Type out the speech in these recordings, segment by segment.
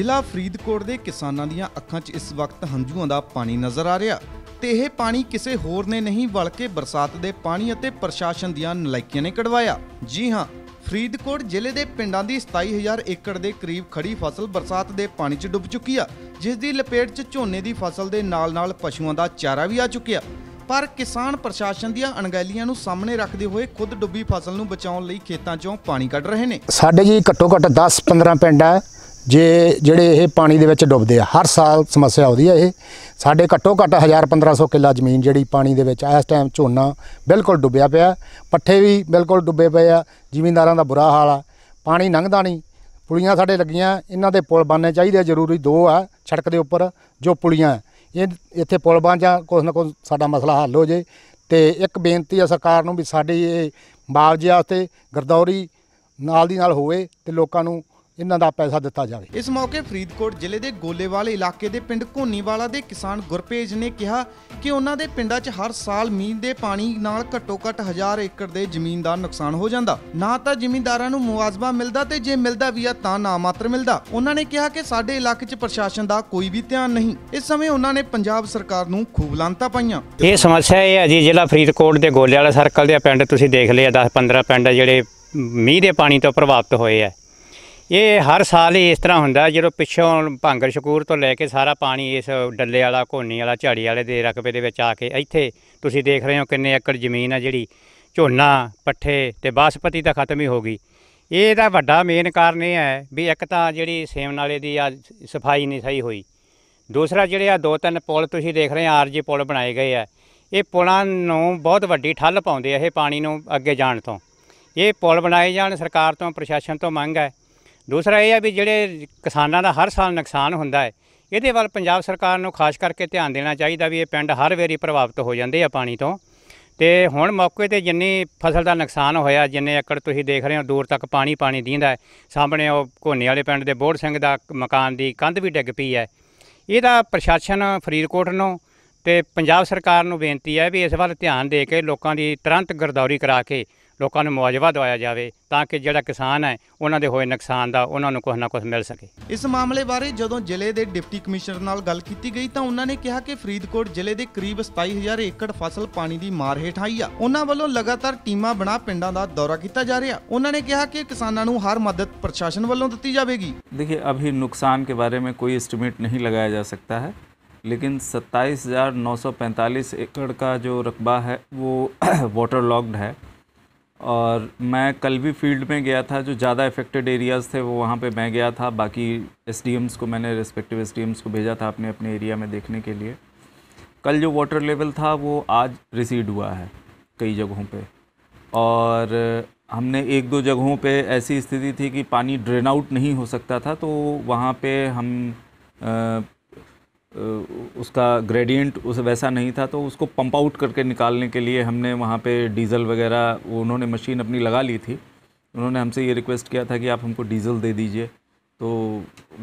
ਜ਼ਿਲ੍ਹਾ ਫਰੀਦਕੋਟ ਦੇ ਕਿਸਾਨਾਂ ਦੀਆਂ ਅੱਖਾਂ 'ਚ ਇਸ ਵਕਤ ਹੰਝੂਆਂ ਦਾ ਪਾਣੀ ਨਜ਼ਰ ਆ ਰਿਹਾ ਤੇ ਇਹ ਪਾਣੀ ਕਿਸੇ ਹੋਰ ਨੇ ਨਹੀਂ ਬਲਕਿ ਬਰਸਾਤ ਦੇ ਪਾਣੀ ਅਤੇ ਪ੍ਰਸ਼ਾਸਨ ਦੀਆਂ ਨਲਾਇਕੀਆਂ ਨੇ ਕਢਵਾਇਆ ਜੀ ਹਾਂ ਫਰੀਦਕੋਟ ਜ਼ਿਲ੍ਹੇ ਦੇ ਪਿੰਡਾਂ ਦੀ 27000 ਏਕੜ ਦੇ ਕਰੀਬ ਖੜੀ ਫਸਲ ਬਰਸਾਤ ਦੇ ਪਾਣੀ 'ਚ ਡੁੱਬ ਚੁੱਕੀ ਆ ਜਿਸ ਦੀ ਲਪੇਟ 'ਚ ਝੋਨੇ ਦੀ ਫਸਲ ਦੇ ਨਾਲ-ਨਾਲ ਪਸ਼ੂਆਂ ਦਾ ਚਾਰਾ ਵੀ ਆ ਚੁੱਕਿਆ ਪਰ ਕਿਸਾਨ ਪ੍ਰਸ਼ਾਸਨ ਦੀਆਂ ਅਣਗਹਿਲੀਆਂ ਨੂੰ ਸਾਹਮਣੇ ਰੱਖਦੇ ਹੋਏ ਖੁਦ ਡੁੱਬੀ ਫਸਲ ਨੂੰ ਬਚਾਉਣ ਲਈ ਖੇਤਾਂ 'ਚੋਂ ਪਾਣੀ ਕੱਢ ਰਹੇ ਨੇ ਸਾਡੇ ਜੀ ਘੱਟੋ ਘੱਟ 10-15 ਪਿੰਡ ਆ ਜੇ ਜਿਹੜੇ ਇਹ ਪਾਣੀ ਦੇ ਵਿੱਚ ਡੁੱਬਦੇ ਆ ਹਰ ਸਾਲ ਸਮੱਸਿਆ ਆਉਂਦੀ ਆ ਇਹ ਸਾਡੇ ਘੱਟੋ ਘੱਟ 1500 ਕਿੱਲਾ ਜ਼ਮੀਨ ਜਿਹੜੀ ਪਾਣੀ ਦੇ ਵਿੱਚ ਇਸ ਟਾਈਮ ਝੋਨਾ ਬਿਲਕੁਲ ਡੁੱਬਿਆ ਪਿਆ ਪੱਠੇ ਵੀ ਬਿਲਕੁਲ ਡੁੱਬੇ ਪਏ ਆ ਜ਼ਿਮੀਂਦਾਰਾਂ ਦਾ ਬੁਰਾ ਹਾਲ ਆ ਪਾਣੀ ਲੰਘਦਾ ਨਹੀਂ ਪੁਲੀਆਂ ਸਾਡੇ ਲੱਗੀਆਂ ਇਹਨਾਂ ਦੇ ਪੁਲ ਬਣਨੇ ਚਾਹੀਦੇ ਜ਼ਰੂਰੀ ਦੋ ਆ ਛੜਕ ਦੇ ਉੱਪਰ ਜੋ ਪੁਲੀਆਂ ਇਹ ਇੱਥੇ ਪੁਲ ਬਣ ਜਾਂ ਕੋਈ ਨਾ ਕੋਈ ਸਾਡਾ ਮਸਲਾ ਹੱਲ ਹੋ ਜੇ ਤੇ ਇੱਕ ਬੇਨਤੀ ਆ ਸਰਕਾਰ ਨੂੰ ਵੀ ਸਾਡੇ ਇਹ ਮੁਆਵਜ਼ੇ ਤੇ ਗਰਦੌਰੀ ਨਾਲ ਦੀ ਨਾਲ ਹੋਵੇ ਤੇ ਲੋਕਾਂ ਨੂੰ ਇਹਨਾਂ ਦਾ ਪੈਸਾ ਦਿੱਤਾ ਜਾਵੇ ਇਸ ਮੌਕੇ ਫਰੀਦਕੋਟ ਜ਼ਿਲ੍ਹੇ ਦੇ ਗੋਲੇਵਾਲ ਇਲਾਕੇ ਦੇ ਪਿੰਡ ਘੋਨੀਵਾਲਾ ਦੇ ਕਿਸਾਨ ਗੁਰਪੇਜ ਨੇ ਕਿਹਾ ਕਿ ਉਹਨਾਂ ਦੇ ਪਿੰਡਾਂ 'ਚ ਹਰ ਸਾਲ ਮੀਂਹ ਦੇ ਪਾਣੀ ਨਾਲ ਘੱਟੋ-ਘੱਟ 1000 ਏਕੜ ਦੇ ਜ਼ਮੀਨ ਦਾ ਨੁਕਸਾਨ ਹੋ ਜਾਂਦਾ ਨਾ ਤਾਂ ਜ਼ਿਮੀਂਦਾਰਾਂ ਨੂੰ ਮੁਆਵਜ਼ਾ ਮਿਲਦਾ ਤੇ ਜੇ ਮਿਲਦਾ ਵੀ ਆ ਤਾਂ ਨਾ ਮਾਤਰ ਮਿਲਦਾ ਉਹਨਾਂ ਨੇ ਕਿਹਾ ਕਿ ਸਾਡੇ ਇਲਾਕੇ 'ਚ ਪ੍ਰਸ਼ਾਸਨ ਦਾ ਕੋਈ ਵੀ ਧਿਆਨ ਨਹੀਂ ਇਸ ਸਮੇਂ ਉਹਨਾਂ ਨੇ ਪੰਜਾਬ ਸਰਕਾਰ ਨੂੰ ਖੂਬ ਲਾਂਤਾ ਪਾਈਆਂ ਇਹ ਸਮੱਸਿਆ ਇਹ ਹੈ ਜੀ ਜ਼ਿਲ੍ਹਾ ਫਰੀਦਕੋਟ ਦੇ ਗੋਲੇਵਾਲਾ ਸਰਕਲ ਦੇ ਪਿੰਡ ਤੁਸੀਂ ਦੇਖ ਲਿਆ 10 15 ਪਿੰਡ ਜਿਹੜੇ ਮੀਂਹ ਦੇ ਪਾਣੀ ਤੋਂ ਪ੍ਰਭਾਵਿਤ ਹੋਏ ਆ ਇਹ ਹਰ ਸਾਲ ਹੀ ਇਸ ਤਰ੍ਹਾਂ ਹੁੰਦਾ ਜਦੋਂ ਪਿੱਛੋਂ ਭਾਂਗਰ ਸ਼ਕੂਰ ਤੋਂ ਲੈ ਕੇ ਸਾਰਾ ਪਾਣੀ ਇਸ ਡੱਲੇ ਵਾਲਾ ਕੋਨੀ ਵਾਲਾ ਝਾੜੀ ਵਾਲੇ ਦੇ ਰਕਬੇ ਦੇ ਵਿੱਚ ਆ ਕੇ ਇੱਥੇ ਤੁਸੀਂ ਦੇਖ ਰਹੇ ਹੋ ਕਿੰਨੇ ਏਕੜ ਜ਼ਮੀਨ ਆ ਜਿਹੜੀ ਝੋਨਾ ਪੱਠੇ ਤੇ ਬਾਸਪਤੀ ਤਾਂ ਖਤਮ ਹੀ ਹੋ ਗਈ ਇਹ ਦਾ ਵੱਡਾ ਮੇਨ ਕਾਰਨ ਇਹ ਹੈ ਵੀ ਇੱਕ ਤਾਂ ਜਿਹੜੀ ਸੇਮ ਨਾਲੇ ਦੀ ਆ ਸਫਾਈ ਨਹੀਂ ਸਹੀ ਹੋਈ ਦੂਸਰਾ ਜਿਹੜੇ ਆ ਦੋ ਤਿੰਨ ਪੁਲ ਤੁਸੀਂ ਦੇਖ ਰਹੇ ਆ ਆਰਜੀ ਪੁਲ ਬਣਾਏ ਗਏ ਆ ਇਹ ਪੁਲਾਂ ਨੂੰ ਬਹੁਤ ਵੱਡੀ ਠੱਲ ਪਾਉਂਦੇ ਆ ਇਹ ਪਾਣੀ ਨੂੰ ਅੱਗੇ ਜਾਣ ਤੋਂ ਇਹ ਪੁਲ ਬਣਾਏ ਜਾਣ ਸਰਕਾਰ ਤੋਂ ਪ੍ਰਸ਼ਾਸਨ ਤੋਂ ਮੰਗ ਹੈ ਦੂਸਰਾ ਇਹ ਹੈ ਵੀ ਜਿਹੜੇ ਕਿਸਾਨਾਂ ਦਾ ਹਰ ਸਾਲ ਨੁਕਸਾਨ ਹੁੰਦਾ ਹੈ ਇਹਦੇ ਵੱਲ ਪੰਜਾਬ ਸਰਕਾਰ ਨੂੰ ਖਾਸ ਕਰਕੇ ਧਿਆਨ ਦੇਣਾ ਚਾਹੀਦਾ ਵੀ ਇਹ ਪਿੰਡ ਹਰ ਵੇਰੀ ਪ੍ਰਭਾਵਿਤ ਹੋ ਜਾਂਦੇ ਆ ਪਾਣੀ ਤੋਂ ਤੇ ਹੁਣ ਮੌਕੇ ਤੇ ਜਿੰਨੀ ਫਸਲ ਦਾ ਨੁਕਸਾਨ ਹੋਇਆ ਜਿੰਨੇ ਏਕੜ ਤੁਸੀਂ ਦੇਖ ਰਹੇ ਹੋ ਦੂਰ ਤੱਕ ਪਾਣੀ ਪਾਣੀ ਦੀਂਦਾ ਸਾਹਮਣੇ ਉਹ ਘੋਨੇ ਵਾਲੇ ਪਿੰਡ ਦੇ ਬੋੜ ਸਿੰਘ ਦਾ ਮਕਾਨ ਦੀ ਕੰਧ ਵੀ ਡਿੱਗ ਪਈ ਹੈ ਇਹਦਾ ਪ੍ਰਸ਼ਾਸਨ ਫਰੀਦਕੋਟ ਨੂੰ ਤੇ ਪੰਜਾਬ ਸਰਕਾਰ ਨੂੰ ਬੇਨਤੀ ਹੈ ਵੀ ਇਸ ਵੱਲ ਧਿਆਨ ਦੇ ਕੇ ਲੋਕਾਂ ਦੀ ਤੁਰੰਤ ਗਰਦੌਰੀ ਕਰਾ ਕੇ ਲੋਕਾਂ ਨੂੰ ਮੁਆਵਜ਼ਾ ਦਵਾਇਆ ਜਾਵੇ ਤਾਂ ਕਿ ਜਿਹੜਾ ਕਿਸਾਨ ਹੈ ਉਹਨਾਂ ਦੇ ਹੋਏ ਨੁਕਸਾਨ ਦਾ ਉਹਨਾਂ ਨੂੰ ਕੁਝ ਨਾ ਕੁਝ ਮਿਲ ਸਕੇ ਇਸ ਮਾਮਲੇ ਬਾਰੇ ਜਦੋਂ ਜ਼ਿਲ੍ਹੇ ਦੇ ਡਿਪਟੀ ਕਮਿਸ਼ਨਰ ਨਾਲ ਗੱਲ ਕੀਤੀ ਗਈ ਤਾਂ ਉਹਨਾਂ ਨੇ ਕਿਹਾ ਕਿ ਫਰੀਦਕੋਟ ਜ਼ਿਲ੍ਹੇ ਦੇ ਕਰੀਬ 27000 ਏਕੜ ਫਸਲ ਪਾਣੀ ਦੀ ਮਾਰ ਹੇਠ ਆਈ ਆ ਉਹਨਾਂ ਵੱਲੋਂ ਲਗਾਤਾਰ ਟੀਮਾਂ ਬਣਾ ਪਿੰਡਾਂ ਦਾ ਦੌਰਾ ਕੀਤਾ ਜਾ ਰਿਹਾ ਉਹਨਾਂ ਨੇ ਕਿਹਾ ਕਿ ਕਿਸਾਨਾਂ ਨੂੰ ਹਰ ਮਦਦ ਪ੍ਰਸ਼ਾਸਨ ਵੱਲੋਂ ਦਿੱਤੀ ਜਾਵੇਗੀ देखिए ਅਭੀ ਨੁਕਸਾਨ ਕੇ ਬਾਰੇ में ਕੋਈ ਐਸਟੀਮੇਟ ਨਹੀਂ ਲਗਾਇਆ ਜਾ ਸਕਤਾ ਹੈ लेकिन 27,945 एकड़ का जो रकबा है वो वाटर लॉक्ड है और मैं कल भी फील्ड में गया था जो ज़्यादा इफ़ेक्टेड एरियाज़ थे वो वहाँ पे मैं गया था बाकी एस को मैंने रेस्पेक्टिव एस को भेजा था अपने अपने एरिया में देखने के लिए कल जो वाटर लेवल था वो आज रिसीड हुआ है कई जगहों पे और हमने एक दो जगहों पे ऐसी स्थिति थी कि पानी ड्रेन आउट नहीं हो सकता था तो वहाँ पे हम आ, उसका ग्रेडियंट उस वैसा नहीं था तो उसको पंप आउट करके निकालने के लिए हमने वहाँ पे डीजल वगैरह उन्होंने मशीन अपनी लगा ली थी उन्होंने हमसे ये रिक्वेस्ट किया था कि आप हमको डीजल दे दीजिए तो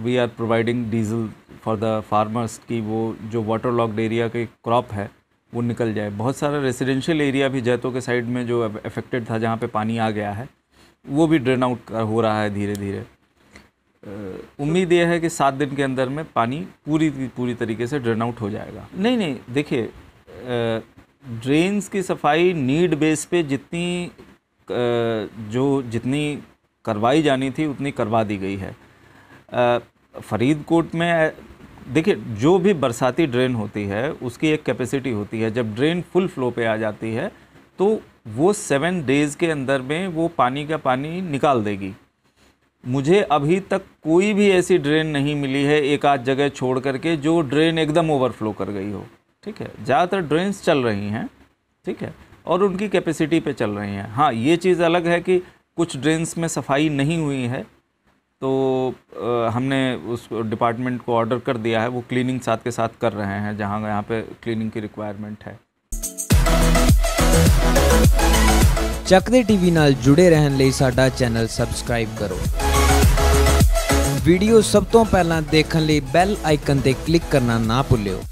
we are providing diesel for the farmers की वो जो वाटर लॉकड एरिया के क्रॉप है वो निकल जाए बहुत सारा रेजिडेंशियल एरिया भी जैतो के साइड में जो अफेक्टेड था जहाँ पर पानी आ गया है वो भी ड्रेन आउट हो रहा है धीरे धीरे उम्मीद यह है कि सात दिन के अंदर में पानी पूरी पूरी तरीके से ड्रेन आउट हो जाएगा नहीं नहीं देखिए ड्रेन्स की सफाई नीड बेस पे जितनी जो जितनी करवाई जानी थी उतनी करवा दी गई है फरीदकोट में देखिए जो भी बरसाती ड्रेन होती है उसकी एक कैपेसिटी होती है जब ड्रेन फुल फ्लो पे आ जाती है तो वो सेवन डेज़ के अंदर में वो पानी का पानी निकाल देगी मुझे अभी तक कोई भी ऐसी ड्रेन नहीं मिली है एक आध जगह छोड़ करके जो ड्रेन एकदम ओवरफ्लो कर गई हो ठीक है ज़्यादातर ड्रेन्स चल रही हैं ठीक है और उनकी कैपेसिटी पे चल रही हैं हाँ ये चीज़ अलग है कि कुछ ड्रेन्स में सफाई नहीं हुई है तो आ, हमने उस डिपार्टमेंट को ऑर्डर कर दिया है वो क्लीनिंग साथ के साथ कर रहे हैं जहाँ यहाँ पे क्लीनिंग की रिक्वायरमेंट है चकदे टीवी नाल जुड़े रहने ਲਈ साडा चैनल सब्सक्राइब करो ਵੀਡੀਓ ਸਭ ਤੋਂ ਪਹਿਲਾਂ ਦੇਖਣ ਲਈ ਬੈਲ ਆਈਕਨ ਤੇ ਕਲਿੱਕ ਕਰਨਾ ਨਾ ਭੁੱਲਿਓ